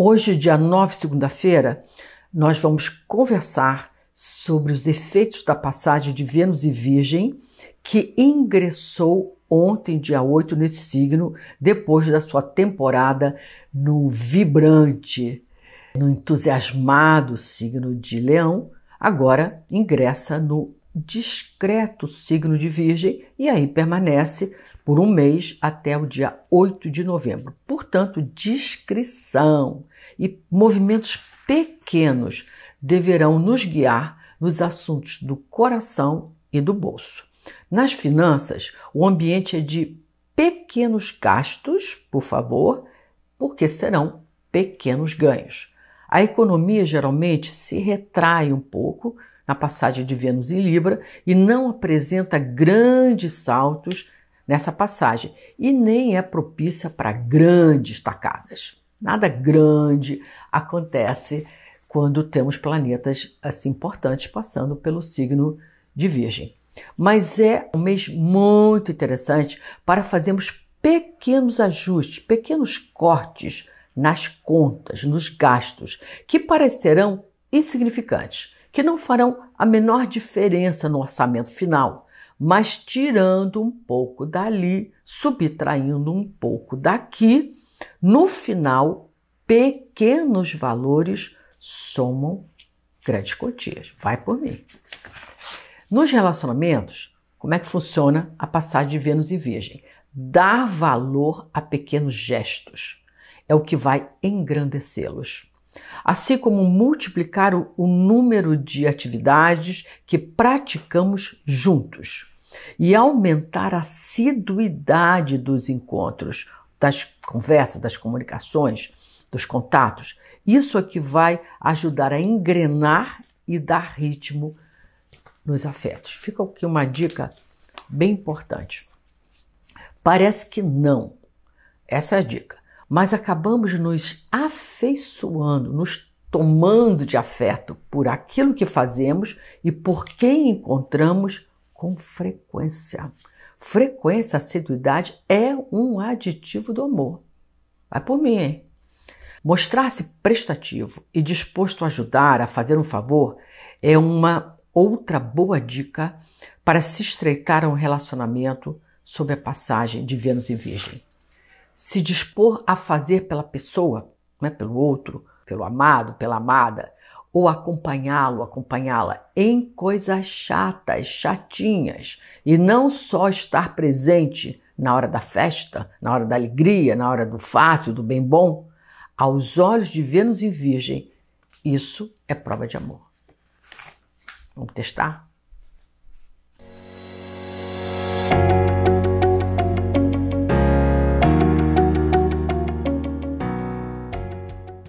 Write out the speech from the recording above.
Hoje, dia 9, segunda-feira, nós vamos conversar sobre os efeitos da passagem de Vênus e Virgem, que ingressou ontem, dia 8, nesse signo, depois da sua temporada no vibrante, no entusiasmado signo de Leão, agora ingressa no discreto signo de Virgem e aí permanece por um mês até o dia 8 de novembro. Portanto, discrição e movimentos pequenos deverão nos guiar nos assuntos do coração e do bolso. Nas finanças, o ambiente é de pequenos gastos, por favor, porque serão pequenos ganhos. A economia geralmente se retrai um pouco na passagem de Vênus em Libra e não apresenta grandes saltos nessa passagem e nem é propícia para grandes tacadas. Nada grande acontece quando temos planetas assim importantes passando pelo signo de Virgem. Mas é um mês muito interessante para fazermos pequenos ajustes, pequenos cortes nas contas, nos gastos, que parecerão insignificantes, que não farão a menor diferença no orçamento final, mas tirando um pouco dali, subtraindo um pouco daqui, no final, pequenos valores somam grandes quantias. Vai por mim. Nos relacionamentos, como é que funciona a passagem de Vênus e Virgem? Dar valor a pequenos gestos é o que vai engrandecê-los. Assim como multiplicar o, o número de atividades que praticamos juntos e aumentar a assiduidade dos encontros das conversas, das comunicações, dos contatos. Isso é que vai ajudar a engrenar e dar ritmo nos afetos. Fica aqui uma dica bem importante. Parece que não, essa é a dica, mas acabamos nos afeiçoando, nos tomando de afeto por aquilo que fazemos e por quem encontramos com frequência. Frequência, assiduidade é um aditivo do amor. Vai por mim, hein? Mostrar-se prestativo e disposto a ajudar, a fazer um favor, é uma outra boa dica para se estreitar a um relacionamento sob a passagem de Vênus em Virgem. Se dispor a fazer pela pessoa, é pelo outro, pelo amado, pela amada, ou acompanhá-lo, acompanhá-la em coisas chatas, chatinhas, e não só estar presente na hora da festa, na hora da alegria, na hora do fácil, do bem bom, aos olhos de Vênus e Virgem, isso é prova de amor. Vamos testar?